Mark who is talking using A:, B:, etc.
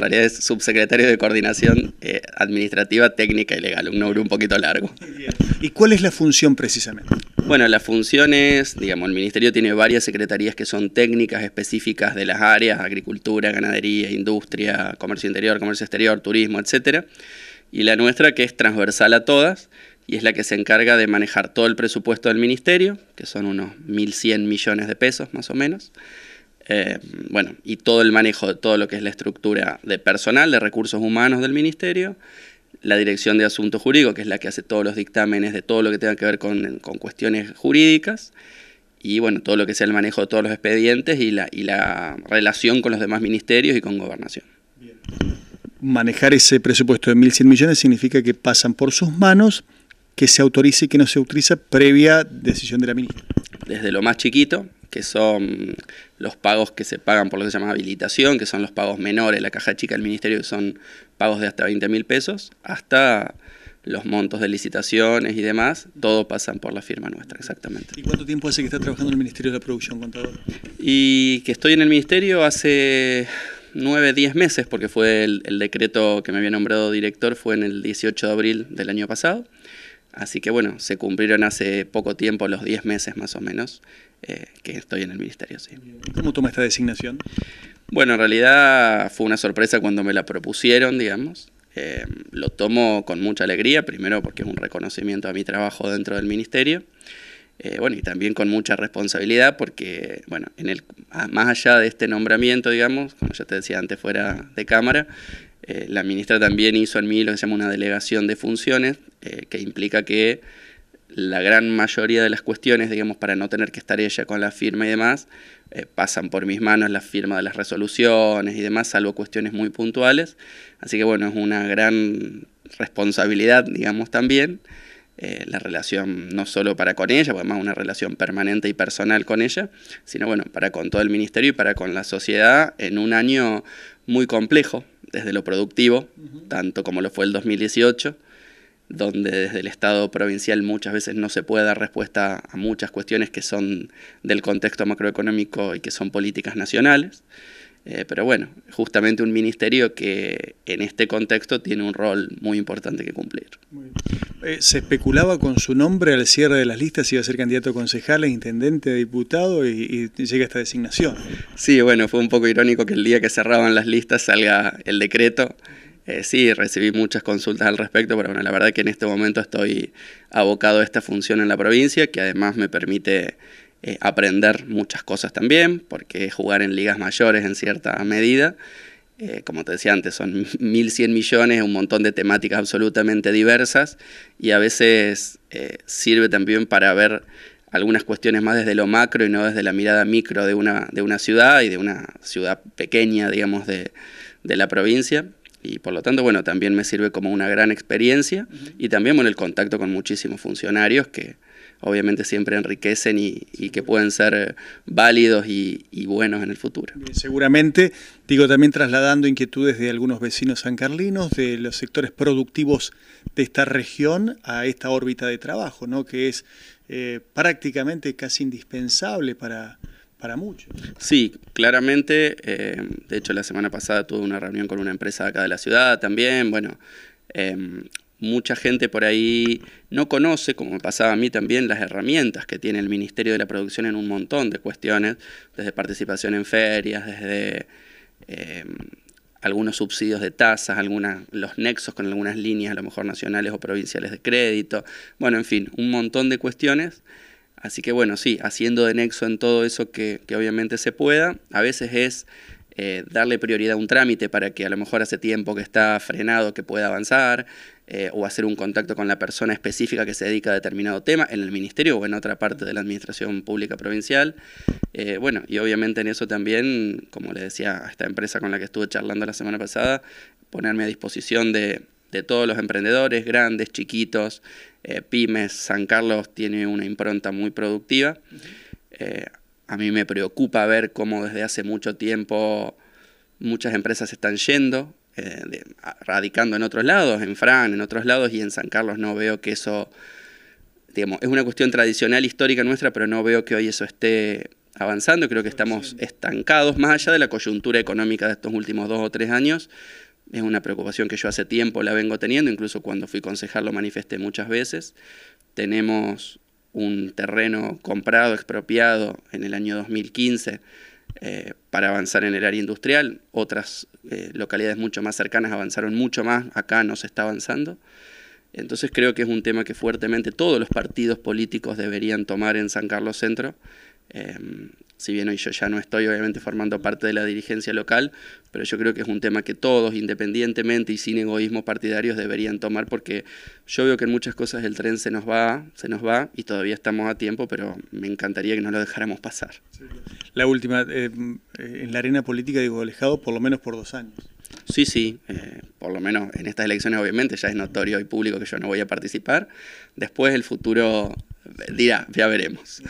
A: En realidad es subsecretario de Coordinación eh, Administrativa, Técnica y Legal, un nombre un poquito largo.
B: ¿Y cuál es la función precisamente?
A: Bueno, la función es, digamos, el Ministerio tiene varias secretarías que son técnicas específicas de las áreas, agricultura, ganadería, industria, comercio interior, comercio exterior, turismo, etcétera, y la nuestra que es transversal a todas y es la que se encarga de manejar todo el presupuesto del Ministerio, que son unos 1.100 millones de pesos más o menos, eh, bueno, y todo el manejo de todo lo que es la estructura de personal, de recursos humanos del ministerio, la dirección de asuntos jurídicos, que es la que hace todos los dictámenes de todo lo que tenga que ver con, cuestiones jurídicas, y bueno, todo lo que sea el manejo de todos los expedientes y la, y la relación con los demás ministerios y con gobernación.
B: Manejar ese presupuesto de 1.100 millones significa que pasan por sus manos, que se autorice y que no se utiliza previa decisión de la ministra.
A: Desde lo más chiquito, que son los pagos que se pagan por lo que se llama habilitación, que son los pagos menores, la caja chica del ministerio, que son pagos de hasta 20 mil pesos, hasta los montos de licitaciones y demás, todo pasan por la firma nuestra, exactamente. ¿Y cuánto tiempo hace que está trabajando en el Ministerio de la Producción, contador? Y que estoy en el Ministerio hace 9, 10 meses, porque fue el, el decreto que me había nombrado director, fue en el 18 de abril del año pasado. Así que bueno, se cumplieron hace poco tiempo, los 10 meses más o menos, eh, que estoy en el ministerio. Sí. ¿Cómo toma esta designación? Bueno, en realidad fue una sorpresa cuando me la propusieron, digamos. Eh, lo tomo con mucha alegría, primero porque es un reconocimiento a mi trabajo dentro del ministerio. Eh, bueno, y también con mucha responsabilidad porque, bueno, en el, más allá de este nombramiento, digamos, como ya te decía antes fuera de cámara, eh, la ministra también hizo en mí lo que se llama una delegación de funciones, eh, que implica que la gran mayoría de las cuestiones, digamos, para no tener que estar ella con la firma y demás, eh, pasan por mis manos la firma de las resoluciones y demás, salvo cuestiones muy puntuales. Así que bueno, es una gran responsabilidad, digamos, también. la relación no solo para con ella, porque además una relación permanente y personal con ella, sino bueno, para con todo el ministerio y para con la sociedad en un año muy complejo desde lo productivo, tanto como lo fue el 2018, donde desde el Estado provincial muchas veces no se puede dar respuesta a muchas cuestiones que son del contexto macroeconómico y que son políticas nacionales. Eh, pero bueno, justamente un ministerio que en este contexto tiene un rol muy importante que cumplir.
B: Eh, se especulaba con su nombre al cierre de las listas, si iba a ser candidato a concejal, intendente, diputado y, llega esta designación.
A: Sí, bueno, fue un poco irónico que el día que cerraban las listas salga el decreto. Eh, sí, recibí muchas consultas al respecto, pero bueno, la verdad que en este momento estoy abocado a esta función en la provincia, que además me permite eh, aprender muchas cosas también, porque jugar en ligas mayores en cierta medida como te decía antes, son 1.100 millones, un montón de temáticas absolutamente diversas y a veces eh, sirve también para ver algunas cuestiones más desde lo macro y no desde la mirada micro de una, de una ciudad y de una ciudad pequeña, digamos, de, de la provincia y por lo tanto, bueno, también me sirve como una gran experiencia y también, bueno, el contacto con muchísimos funcionarios que obviamente siempre enriquecen y, que pueden ser válidos y, buenos en el futuro. seguramente, digo, también trasladando inquietudes de
B: algunos vecinos sancarlinos, de los sectores productivos de esta región a esta órbita de trabajo, ¿no? Que es eh, prácticamente casi indispensable para
A: para muchos. Sí, claramente. Eh, de hecho, la semana pasada tuve una reunión con una empresa acá de la ciudad también. Bueno, em, mucha gente por ahí no conoce, como me pasaba a mí también, las herramientas que tiene el Ministerio de la Producción en un montón de cuestiones, desde participación en ferias, desde em, algunos subsidios de tasas, algunas, los nexos con algunas líneas, a lo mejor nacionales o provinciales de crédito, bueno, en fin, un montón de cuestiones Así que bueno, sí, haciendo de nexo en todo eso que, obviamente se pueda. A veces es eh, darle prioridad a un trámite para que a lo mejor hace tiempo que está frenado, que pueda avanzar, eh, o hacer un contacto con la persona específica que se dedica a determinado tema en el ministerio o en otra parte de la administración pública provincial. Eh, bueno, y obviamente en eso también, como le decía a esta empresa con la que estuve charlando la semana pasada, ponerme a disposición de, de todos los emprendedores, grandes, chiquitos, eh, pymes. San Carlos tiene una impronta muy productiva. Eh, a mí me preocupa ver cómo desde hace mucho tiempo muchas empresas están yendo, eh, radicando en otros lados, en Fran, en otros lados, y en San Carlos no veo que eso, digamos, es una cuestión tradicional, histórica nuestra, pero no veo que hoy eso esté avanzando. Creo que estamos estancados, más allá de la coyuntura económica de estos últimos dos o tres años, es una preocupación que yo hace tiempo la vengo teniendo, incluso cuando fui concejal lo manifesté muchas veces. Tenemos un terreno comprado, expropiado en el año 2015 eh, para avanzar en el área industrial. Otras eh, localidades mucho más cercanas avanzaron mucho más, acá no se está avanzando. Entonces creo que es un tema que fuertemente todos los partidos políticos deberían tomar en San Carlos Centro Em, si bien hoy yo ya no estoy obviamente formando parte de la dirigencia local, pero yo creo que es un tema que todos, independientemente y sin egoísmo partidarios, deberían tomar porque yo veo que en muchas cosas el tren se nos va, se nos va y todavía estamos a tiempo, pero me encantaría que no lo dejáramos pasar.
B: La última, eh, eh, en la arena política digo, alejado por lo menos por dos años.
A: Sí, sí, eh, por lo menos en estas elecciones obviamente ya es notorio y público que yo no voy a participar. Después el futuro dirá, ya veremos.